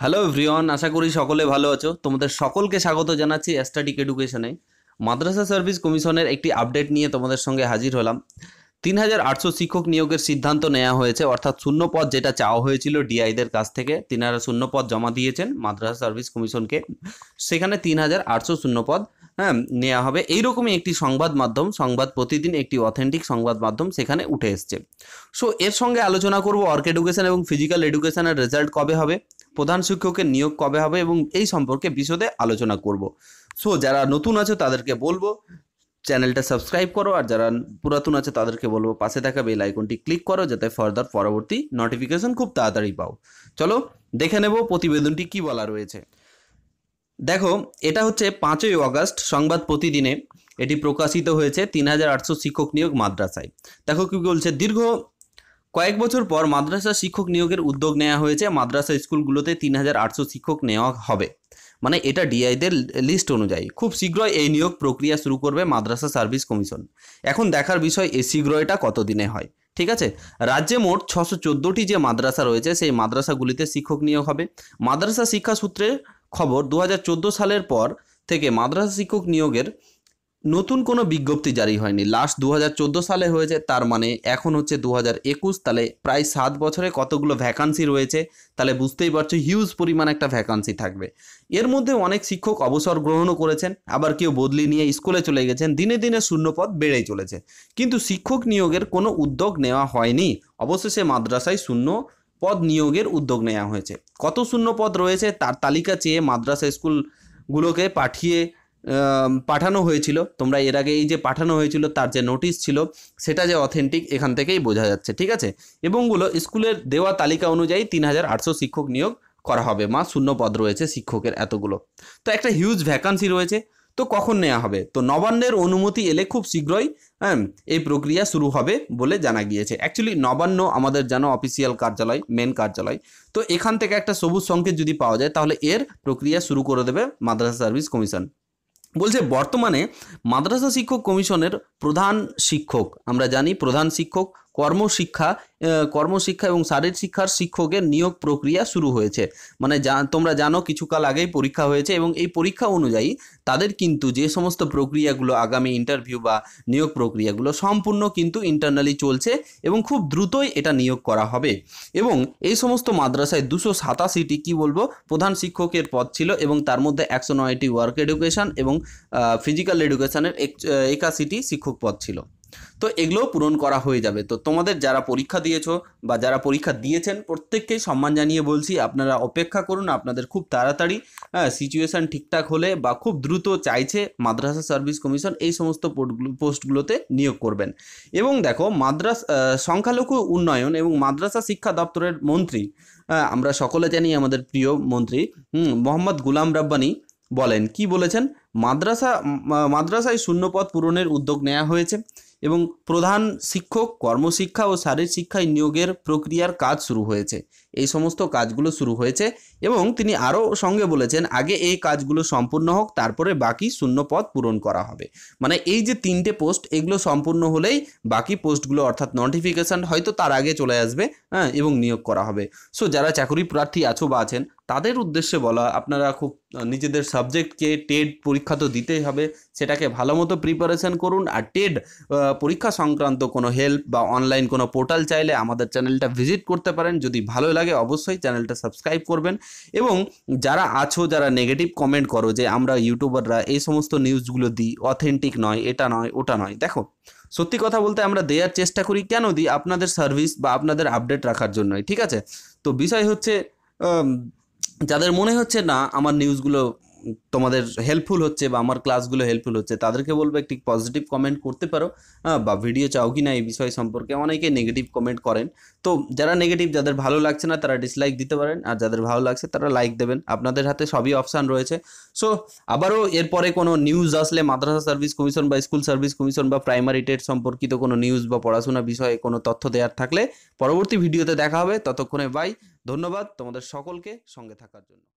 hello everyone আশা করি সকলে ভালো আছো তোমাদের সকলকে স্বাগত জানাচ্ছি স্টাডিক এডুকেশনে মাদ্রাসা সার্ভিস কমিশনের একটি আপডেট নিয়ে তোমাদের সঙ্গে হাজির হলাম তিন হাজার আটশো শিক্ষক নিয়োগের সিদ্ধান্ত নেওয়া হয়েছে অর্থাৎ শূন্য পদ যেটা চাওয়া হয়েছিল ডিআইদের কাছ থেকে তিনারা পদ জমা দিয়েছেন মাদ্রাসা সার্ভিস কমিশনকে সেখানে তিন হাজার আটশো শূন্য পদ হ্যাঁ নেওয়া হবে এইরকমই একটি সংবাদ মাধ্যম সংবাদ প্রতিদিন একটি অথেন্টিক সংবাদ মাধ্যম সেখানে উঠে এসছে সো এর সঙ্গে আলোচনা করব অর্ক এডুকেশন এবং ফিজিক্যাল এডুকেশানের রেজাল্ট কবে হবে প্রধান শিক্ষকের নিয়োগ কবে হবে এবং এই সম্পর্কে বিশদে আলোচনা করব সো যারা নতুন আছে তাদেরকে বলবো চ্যানেলটা সাবস্ক্রাইব করো আর যারা পুরাতন আছে তাদেরকে বলবো পাশে থাকা বেল আইকনটি ক্লিক করো যাতে ফার্দার পরবর্তী নোটিফিকেশন খুব তাড়াতাড়ি পাও চলো দেখে নেব প্রতিবেদনটি কি বলা রয়েছে দেখো এটা হচ্ছে পাঁচই অগাস্ট সংবাদ প্রতিদিনে এটি প্রকাশিত হয়েছে তিন হাজার আটশো শিক্ষক নিয়োগ মাদ্রাসায় দেখো কী বলছে দীর্ঘ কয়েক বছর পর মাদ্রাসা শিক্ষক নিয়োগের উদ্যোগ নেওয়া হয়েছে মাদ্রাসা স্কুলগুলোতে তিন হাজার আটশো শিক্ষক নেওয়া হবে মানে এটা ডিআইদের লিস্ট অনুযায়ী খুব শীঘ্রই এই নিয়োগ প্রক্রিয়া শুরু করবে মাদ্রাসা সার্ভিস কমিশন এখন দেখার বিষয় এই শীঘ্রইটা কতদিনে হয় ঠিক আছে রাজ্যে মোট ছশো চোদ্দোটি যে মাদ্রাসা রয়েছে সেই মাদ্রাসাগুলিতে শিক্ষক নিয়োগ হবে মাদ্রাসা শিক্ষা সূত্রে খবর দু সালের পর থেকে মাদ্রাসা শিক্ষক নিয়োগের নতুন কোনো বিজ্ঞপ্তি জারি হয়নি লাস্ট দু সালে হয়েছে তার মানে এখন হচ্ছে দু তাহলে প্রায় সাত বছরে কতগুলো ভ্যাকান্সি রয়েছে তাহলে বুঝতেই পারছো হিউজ পরিমাণ একটা ভ্যাকান্সি থাকবে এর মধ্যে অনেক শিক্ষক অবসর গ্রহণও করেছেন আবার কেউ বদলি নিয়ে স্কুলে চলে গেছেন দিনে দিনে শূন্যপদ বেড়েই চলেছে কিন্তু শিক্ষক নিয়োগের কোনো উদ্যোগ নেওয়া হয়নি অবশেষে মাদ্রাসায় শূন্য পদ নিয়োগের উদ্যোগ নেওয়া হয়েছে কত শূন্য পদ রয়েছে তার তালিকা চেয়ে মাদ্রাসা স্কুলগুলোকে পাঠিয়ে পাঠানো হয়েছিল তোমরা এর আগে এই যে পাঠানো হয়েছিল তার যে নোটিশ ছিল সেটা যে অথেন্টিক এখান থেকেই বোঝা যাচ্ছে ঠিক আছে এবংগুলো স্কুলের দেওয়া তালিকা অনুযায়ী তিন হাজার আটশো শিক্ষক নিয়োগ করা হবে মা শূন্য পদ রয়েছে শিক্ষকের এতগুলো তো একটা হিউজ ভ্যাকান্সি রয়েছে তো কখন নেওয়া হবে তো নবান্নের অনুমতি এলে খুব শীঘ্রই হ্যাঁ এই প্রক্রিয়া শুরু হবে বলে জানা গিয়েছে অ্যাকচুয়ালি নবান্ন আমাদের জানো অফিসিয়াল কার্যালয় মেন কার্যালয় তো এখান থেকে একটা সবুজ সংকেত যদি পাওয়া যায় তাহলে এর প্রক্রিয়া শুরু করে দেবে মাদ্রাসা সার্ভিস কমিশন বলছে বর্তমানে মাদ্রাসা শিক্ষক কমিশনের প্রধান শিক্ষক আমরা জানি প্রধান শিক্ষক কর্মশিক্ষা কর্মশিক্ষা এবং শারীরিক শিক্ষার শিক্ষকের নিয়োগ প্রক্রিয়া শুরু হয়েছে মানে যা তোমরা জানো কিছুকাল আগেই পরীক্ষা হয়েছে এবং এই পরীক্ষা অনুযায়ী তাদের কিন্তু যে সমস্ত প্রক্রিয়াগুলো আগামী ইন্টারভিউ বা নিয়োগ প্রক্রিয়াগুলো সম্পূর্ণ কিন্তু ইন্টারনালি চলছে এবং খুব দ্রুতই এটা নিয়োগ করা হবে এবং এই সমস্ত মাদ্রাসায় দুশো সাতাশিটি কী বলবো প্রধান শিক্ষকের পদ ছিল এবং তার মধ্যে একশো নয়টি ওয়ার্ক এডুকেশন এবং ফিজিক্যাল এডুকেশনের একাশিটি শিক্ষক পদ ছিল তো এগুলোও পূরণ করা হয়ে যাবে তো তোমাদের যারা পরীক্ষা দিয়েছ বা যারা পরীক্ষা দিয়েছেন প্রত্যেককেই সম্মান জানিয়ে বলছি আপনারা অপেক্ষা করুন আপনাদের খুব তাড়াতাড়ি সিচুয়েশান হ্যাঁ, ঠিকঠাক হলে বা খুব দ্রুত চাইছে মাদ্রাসা সার্ভিস কমিশন এই সমস্ত পোস্টগুলোতে নিয়োগ করবেন এবং দেখো মাদ্রাস সংখ্যালঘু উন্নয়ন এবং মাদ্রাসা শিক্ষা দপ্তরের মন্ত্রী হ্যাঁ, আমরা সকলে জানি আমাদের প্রিয় মন্ত্রী মোহাম্মদ গুলাম রাব্বানি বলেন কি বলেছেন মাদ্রাসা মাদ্রাসায় শূন্যপদ পূরণের উদ্যোগ নেওয়া হয়েছে এবং প্রধান শিক্ষক কর্মশিক্ষা ও শারীর শিক্ষায় নিয়োগের প্রক্রিয়ার কাজ শুরু হয়েছে এই সমস্ত কাজগুলো শুরু হয়েছে এবং তিনি আরও সঙ্গে বলেছেন আগে এই কাজগুলো সম্পূর্ণ হোক তারপরে বাকি শূন্যপদ পূরণ করা হবে মানে এই যে তিনটে পোস্ট এগুলো সম্পূর্ণ হলেই বাকি পোস্টগুলো অর্থাৎ নোটিফিকেশান হয়তো তার আগে চলে আসবে হ্যাঁ এবং নিয়োগ করা হবে সো যারা চাকরি প্রার্থী আছো বা আছেন তাদের উদ্দেশ্যে বলা আপনারা খুব নিজেদের সাবজেক্টকে টেট পরীক্ষা পরীক্ষা তো দিতেই হবে সেটাকে ভালো মতো প্রিপারেশান করুন আর টেড পরীক্ষা সংক্রান্ত কোনো হেল্প বা অনলাইন কোনো পোর্টাল চাইলে আমাদের চ্যানেলটা ভিজিট করতে পারেন যদি ভালো লাগে অবশ্যই চ্যানেলটা সাবস্ক্রাইব করবেন এবং যারা আছো যারা নেগেটিভ কমেন্ট করো যে আমরা ইউটিউবাররা এই সমস্ত নিউজগুলো দিই অথেন্টিক নয় এটা নয় ওটা নয় দেখো সত্যি কথা বলতে আমরা দেওয়ার চেষ্টা করি কেন দিই আপনাদের সার্ভিস বা আপনাদের আপডেট রাখার জন্যই ঠিক আছে তো বিষয় হচ্ছে যাদের মনে হচ্ছে না আমার নিউজগুলো তোমাদের হেল্পফুল হচ্ছে বা আমার ক্লাসগুলো হেল্পফুল হচ্ছে তাদেরকে বলবো একটি পজিটিভ কমেন্ট করতে পারো বা ভিডিও চাও কি না এই বিষয় সম্পর্কে অনেকে নেগেটিভ কমেন্ট করেন তো যারা নেগেটিভ যাদের ভালো লাগছে না তারা ডিসলাইক দিতে পারেন আর যাদের ভালো লাগছে তারা লাইক দেবেন আপনাদের হাতে সবই অপশান রয়েছে সো আবারও এরপরে কোনো নিউজ আসলে মাদ্রাসা সার্ভিস কমিশন বা স্কুল সার্ভিস কমিশন বা প্রাইমারি টেট সম্পর্কিত কোনো নিউজ বা পড়াশোনা বিষয়ে কোনো তথ্য দেওয়ার থাকলে পরবর্তী ভিডিওতে দেখা হবে ততক্ষণে বাই ধন্যবাদ তোমাদের সকলকে সঙ্গে থাকার জন্য